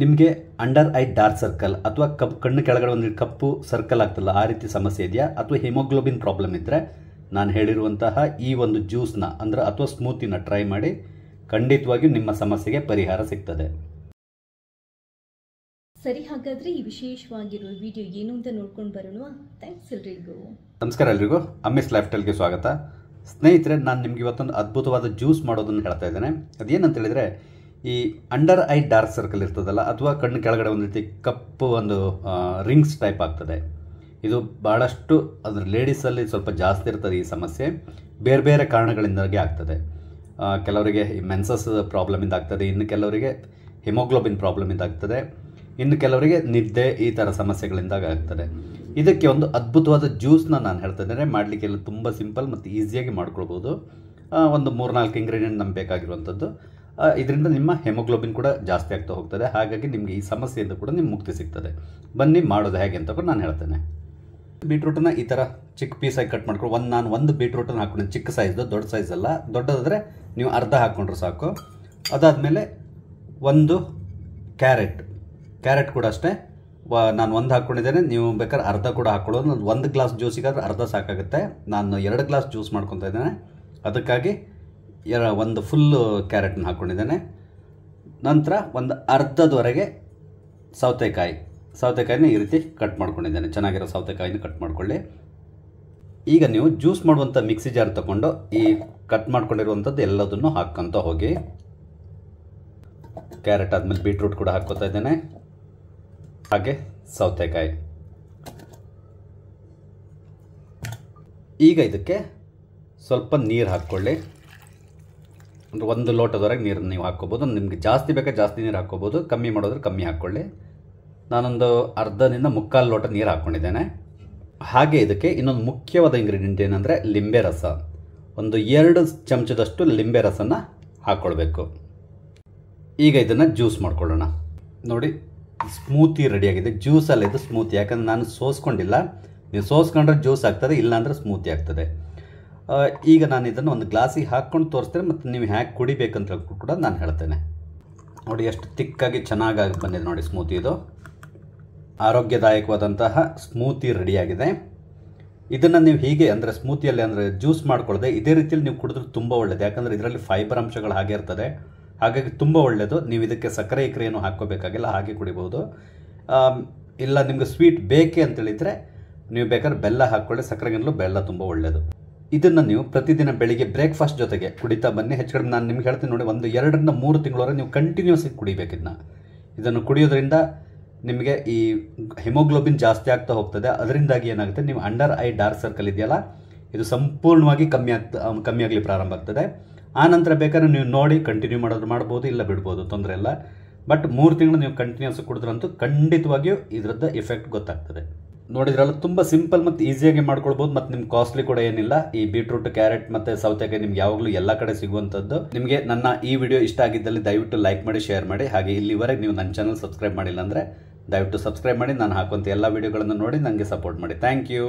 ನಿಮಗೆ under eye dark circle ಅಥವಾ ಕಪ್ ಕಣ್ಣು ಕೆಳಗಡೆ ಒಂದು ಕಪ್ಪು ಸರ್ಕಲ್ ಆಗ್ತಲ್ಲ ಆ ರೀತಿ ಸಮಸ್ಯೆ ಇದೆಯಾ ಅಥವಾ ಹಿಮೋಗ್ಲೋಬಿನ್ ಪ್ರಾಬ್ಲಮ್ ಇದ್ದರೆ ನಾನು ಹೇಳಿರುವಂತಹ ಈ ಒಂದು ಜ್ಯೂಸ್ನ ಅಂದರೆ ಅಥವಾ ಸ್ಮೂತಿನ ಟ್ರೈ ಮಾಡಿ ಖಂಡಿತವಾಗಿಯೂ ನಿಮ್ಮ ಸಮಸ್ಯೆಗೆ ಪರಿಹಾರ ಸಿಗ್ತದೆ ಸರಿ ಹಾಗಾದ್ರೆ ಈ ವಿಶೇಷವಾಗಿರುವ ವಿಡಿಯೋ ಏನು ಅಂತ ನೋಡ್ಕೊಂಡು ಬರೋಣ ಥ್ಯಾಂಕ್ಸ್ ಎಲ್ರಿಗೂ ನಮಸ್ಕಾರ ಎಲ್ರಿಗೂ ಅಮ್ಮಿಸ್ ಲೈಫ್ ಟೈಲ್ಗೆ ಸ್ವಾಗತ ಸ್ನೇಹಿತರೆ ನಾನು ನಿಮ್ಗೆ ಇವತ್ತೊಂದು ಅದ್ಭುತವಾದ ಜ್ಯೂಸ್ ಮಾಡೋದನ್ನು ಹೇಳ್ತಾ ಇದ್ದೇನೆ ಅದೇನಂತ ಹೇಳಿದರೆ ಈ ಅಂಡರ್ ಐ ಡಾರ್ಕ್ ಸರ್ಕಲ್ ಇರ್ತದಲ್ಲ ಅಥವಾ ಕಣ್ಣು ಕೆಳಗಡೆ ಒಂದು ರೀತಿ ಕಪ್ಪು ಒಂದು ರಿಂಗ್ಸ್ ಟೈಪ್ ಆಗ್ತದೆ ಇದು ಭಾಳಷ್ಟು ಅದ್ರ ಲೇಡೀಸಲ್ಲಿ ಸ್ವಲ್ಪ ಜಾಸ್ತಿ ಇರ್ತದೆ ಈ ಸಮಸ್ಯೆ ಬೇರೆ ಬೇರೆ ಕಾರಣಗಳಿಂದಾಗಿ ಆಗ್ತದೆ ಕೆಲವರಿಗೆ ಮೆನ್ಸಸ್ ಪ್ರಾಬ್ಲಮಿಂದ ಆಗ್ತದೆ ಇನ್ನು ಕೆಲವರಿಗೆ ಹಿಮೋಗ್ಲೋಬಿನ್ ಇಂದ ಆಗ್ತದೆ ಇನ್ನು ಕೆಲವರಿಗೆ ನಿದ್ದೆ ಈ ಥರ ಸಮಸ್ಯೆಗಳಿಂದಾಗ ಆಗ್ತದೆ ಇದಕ್ಕೆ ಒಂದು ಅದ್ಭುತವಾದ ಜ್ಯೂಸನ್ನ ನಾನು ಹೇಳ್ತಾ ಇದ್ದೇನೆ ಮಾಡಲಿಕ್ಕೆಲ್ಲ ತುಂಬ ಸಿಂಪಲ್ ಮತ್ತು ಈಸಿಯಾಗಿ ಮಾಡ್ಕೊಳ್ಬೋದು ಒಂದು ಮೂರ್ನಾಲ್ಕು ಇಂಗ್ರೀಡಿಯೆಂಟ್ ನಮ್ಗೆ ಬೇಕಾಗಿರುವಂಥದ್ದು ಇದರಿಂದ ನಿಮ್ಮ ಹೆಮೋಗ್ಲೋಬಿನ್ ಕೂಡ ಜಾಸ್ತಿ ಆಗ್ತಾ ಹೋಗ್ತದೆ ಹಾಗಾಗಿ ನಿಮಗೆ ಈ ಸಮಸ್ಯೆಯಿಂದ ಕೂಡ ನಿಮ್ಮ ಮುಕ್ತಿ ಸಿಗ್ತದೆ ಬನ್ನಿ ಮಾಡೋದು ಹೇಗೆ ಅಂತ ಕೂಡ ನಾನು ಹೇಳ್ತೇನೆ ಬೀಟ್ರೂಟನ್ನ ಈ ಥರ ಚಿಕ್ಕ ಪೀಸಾಗಿ ಕಟ್ ಮಾಡ್ಕೊಂಡು ಒಂದು ನಾನು ಒಂದು ಬೀಟ್ರೂಟನ್ನು ಹಾಕೊಂಡು ಚಿಕ್ಕ ಸೈಜ್ದು ದೊಡ್ಡ ಸೈಜಲ್ಲ ದೊಡ್ಡದಾದರೆ ನೀವು ಅರ್ಧ ಹಾಕ್ಕೊಂಡ್ರೆ ಸಾಕು ಅದಾದಮೇಲೆ ಒಂದು ಕ್ಯಾರೆಟ್ ಕ್ಯಾರೆಟ್ ಕೂಡ ಅಷ್ಟೇ ನಾನು ಒಂದು ಹಾಕ್ಕೊಂಡಿದ್ದೇನೆ ನೀವು ಬೇಕಾದ್ರೆ ಅರ್ಧ ಕೂಡ ಹಾಕ್ಕೊಳ್ಳೋದು ಒಂದು ಗ್ಲಾಸ್ ಜ್ಯೂಸಿಗಾದ್ರೆ ಅರ್ಧ ಸಾಕಾಗುತ್ತೆ ನಾನು ಎರಡು ಗ್ಲಾಸ್ ಜ್ಯೂಸ್ ಮಾಡ್ಕೊತಾ ಇದ್ದೇನೆ ಅದಕ್ಕಾಗಿ ಎರ ಒಂದು ಫುಲ್ಲು ಕ್ಯಾರೆಟ್ನ ಹಾಕ್ಕೊಂಡಿದ್ದೇನೆ ನಂತರ ಒಂದು ಅರ್ಧದವರೆಗೆ ಸೌತೆಕಾಯಿ ಸೌತೆಕಾಯಿನ ಈ ರೀತಿ ಕಟ್ ಮಾಡ್ಕೊಂಡಿದ್ದೇನೆ ಚೆನ್ನಾಗಿರೋ ಸೌತೆಕಾಯಿನ ಕಟ್ ಮಾಡ್ಕೊಳ್ಳಿ ಈಗ ನೀವು ಜ್ಯೂಸ್ ಮಾಡುವಂಥ ಮಿಕ್ಸಿ ಜಾರ್ ತಗೊಂಡು ಈ ಕಟ್ ಮಾಡ್ಕೊಂಡಿರುವಂಥದ್ದು ಎಲ್ಲದನ್ನು ಹಾಕ್ಕೊಂತ ಹೋಗಿ ಕ್ಯಾರೆಟ್ ಆದಮೇಲೆ ಬೀಟ್ರೂಟ್ ಕೂಡ ಹಾಕ್ಕೋತಾ ಇದ್ದೇನೆ ಹಾಗೆ ಸೌತೆಕಾಯಿ ಈಗ ಇದಕ್ಕೆ ಸ್ವಲ್ಪ ನೀರು ಹಾಕ್ಕೊಳ್ಳಿ ಅಂದರೆ ಒಂದು ಲೋಟದವರೆಗೆ ನೀರನ್ನು ನೀವು ಹಾಕ್ಕೋಬೋದು ನಿಮಗೆ ಜಾಸ್ತಿ ಬೇಕಾದ ಜಾಸ್ತಿ ನೀರು ಹಾಕ್ಕೋಬೋದು ಕಮ್ಮಿ ಮಾಡೋದ್ರೆ ಕಮ್ಮಿ ಹಾಕ್ಕೊಳ್ಳಿ ನಾನೊಂದು ಅರ್ಧದಿಂದ ಮುಕ್ಕಾಲು ಲೋಟ ನೀರು ಹಾಕ್ಕೊಂಡಿದ್ದೇನೆ ಹಾಗೆ ಇದಕ್ಕೆ ಇನ್ನೊಂದು ಮುಖ್ಯವಾದ ಇಂಗ್ರೀಡಿಯೆಂಟ್ ಏನಂದರೆ ಲಿಂಬೆ ರಸ ಒಂದು ಎರಡು ಚಮಚದಷ್ಟು ಲಿಂಬೆ ರಸನ ಹಾಕ್ಕೊಳ್ಬೇಕು ಈಗ ಇದನ್ನು ಜ್ಯೂಸ್ ಮಾಡ್ಕೊಳ್ಳೋಣ ನೋಡಿ ಸ್ಮೂತಿ ರೆಡಿಯಾಗಿದೆ ಜ್ಯೂಸಲ್ಲಿ ಇದು ಸ್ಮೂತಿ ಯಾಕಂದರೆ ನಾನು ಸೋಸ್ಕೊಂಡಿಲ್ಲ ನೀವು ಸೋಸ್ಕೊಂಡ್ರೆ ಜ್ಯೂಸ್ ಆಗ್ತದೆ ಇಲ್ಲಾಂದರೆ ಸ್ಮೂತಿ ಆಗ್ತದೆ ಈಗ ನಾನು ಇದನ್ನು ಒಂದು ಗ್ಲಾಸಿಗೆ ಹಾಕ್ಕೊಂಡು ತೋರಿಸ್ತೇನೆ ಮತ್ತು ನೀವು ಹ್ಯಾಕ್ ಕುಡಿಬೇಕಂತ ಕೂಡ ನಾನು ಹೇಳ್ತೇನೆ ನೋಡಿ ಎಷ್ಟು ತಿಕ್ಕಾಗಿ ಚೆನ್ನಾಗಿ ಬಂದಿದೆ ನೋಡಿ ಸ್ಮೂತಿ ಇದು ಆರೋಗ್ಯದಾಯಕವಾದಂತಹ ಸ್ಮೂತಿ ರೆಡಿಯಾಗಿದೆ ಇದನ್ನು ನೀವು ಹೀಗೆ ಅಂದರೆ ಸ್ಮೂತಿಯಲ್ಲಿ ಅಂದರೆ ಜ್ಯೂಸ್ ಮಾಡ್ಕೊಳ್ಳದೆ ಇದೇ ರೀತಿಯಲ್ಲಿ ನೀವು ಕುಡಿದ್ರೆ ತುಂಬ ಒಳ್ಳೆಯದು ಯಾಕಂದರೆ ಇದರಲ್ಲಿ ಫೈಬರ್ ಅಂಶಗಳು ಹಾಗೆ ಇರ್ತದೆ ಹಾಗಾಗಿ ತುಂಬ ಒಳ್ಳೆಯದು ನೀವು ಇದಕ್ಕೆ ಸಕ್ಕರೆ ಇಕ್ರೆಯನ್ನು ಹಾಕ್ಕೋಬೇಕಾಗಿಲ್ಲ ಹಾಗೆ ಕುಡಿಬೋದು ಇಲ್ಲ ನಿಮಗೆ ಸ್ವೀಟ್ ಬೇಕೆ ಅಂತೇಳಿದರೆ ನೀವು ಬೇಕಾದ್ರೆ ಬೆಲ್ಲ ಹಾಕ್ಕೊಳ್ಳಿ ಸಕ್ಕರೆಗಿಂತಲೂ ಬೆಲ್ಲ ತುಂಬ ಒಳ್ಳೆಯದು ಇದನ್ನು ನೀವು ಪ್ರತಿದಿನ ಬೆಳಿಗ್ಗೆ ಬ್ರೇಕ್ಫಾಸ್ಟ್ ಜೊತೆಗೆ ಕುಡಿತಾ ಬನ್ನಿ ಹೆಚ್ಚು ಕಡಿಮೆ ನಾನು ನಿಮ್ಗೆ ಹೇಳ್ತೀನಿ ನೋಡಿ ಒಂದು ಎರಡರಿಂದ ಮೂರು ತಿಂಗಳವರೆ ನೀವು ಕಂಟಿನ್ಯೂಸ್ ಆಗಿ ಕುಡಿಬೇಕು ಇದನ್ನ ಇದನ್ನು ಕುಡಿಯೋದ್ರಿಂದ ನಿಮಗೆ ಈ ಹಿಮೋಗ್ಲೋಬಿನ್ ಜಾಸ್ತಿ ಆಗ್ತಾ ಹೋಗ್ತದೆ ಅದರಿಂದಾಗಿ ಏನಾಗುತ್ತೆ ನೀವು ಅಂಡರ್ ಐ ಡಾರ್ಕ್ ಸರ್ಕಲ್ ಇದೆಯಲ್ಲ ಇದು ಸಂಪೂರ್ಣವಾಗಿ ಕಮ್ಮಿ ಆಗ್ತಾ ಕಮ್ಮಿ ಆಗಲಿ ಪ್ರಾರಂಭ ಆಗ್ತದೆ ಆ ನಂತರ ಬೇಕಾದ್ರೆ ನೀವು ನೋಡಿ ಕಂಟಿನ್ಯೂ ಮಾಡೋದು ಮಾಡ್ಬೋದು ಇಲ್ಲ ಬಿಡ್ಬೋದು ತೊಂದರೆ ಇಲ್ಲ ಬಟ್ ಮೂರು ತಿಂಗಳು ನೀವು ಕಂಟಿನ್ಯೂಸ್ ಕುಡಿದ್ರಂತೂ ಖಂಡಿತವಾಗಿಯೂ ಇದರದ್ದು ಎಫೆಕ್ಟ್ ಗೊತ್ತಾಗ್ತದೆ ನೋಡಿದ್ರಲ್ಲ ತುಂಬ ಸಿಂಪಲ್ ಮತ್ತು ಈಸಿಯಾಗಿ ಮಾಡ್ಕೊಳ್ಬಹುದು ಮತ್ತು ನಿಮ್ಗೆ ಕಾಸ್ಟ್ಲಿ ಕೂಡ ಏನಿಲ್ಲ ಈ ಬೀಟ್ರೂಟ್ ಕ್ಯಾರೆಟ್ ಮತ್ತು ಸೌತೆಕಾಯಿ ನಿಮ್ಗೆ ಯಾವಾಗಲೂ ಎಲ್ಲ ಕಡೆ ಸಿಗುವಂಥದ್ದು ನಿಮಗೆ ನನ್ನ ಈ ವಿಡಿಯೋ ಇಷ್ಟ ಆಗಿದ್ದಲ್ಲಿ ದಯವಿಟ್ಟು ಲೈಕ್ ಮಾಡಿ ಶೇರ್ ಮಾಡಿ ಹಾಗೆ ಇಲ್ಲಿವರೆಗೆ ನೀವು ನನ್ನ ಚಾನಲ್ ಸಬ್ಸ್ಕ್ರೈಬ್ ಮಾಡಿಲ್ಲ ಅಂದರೆ ದಯವಿಟ್ಟು ಸಬ್ಸ್ಕ್ರೈಬ್ ಮಾಡಿ ನಾನು ಹಾಕುವಂಥ ಎಲ್ಲ ವಿಡಿಯೋಗಳನ್ನು ನೋಡಿ ನನಗೆ ಸಪೋರ್ಟ್ ಮಾಡಿ ಥ್ಯಾಂಕ್ ಯು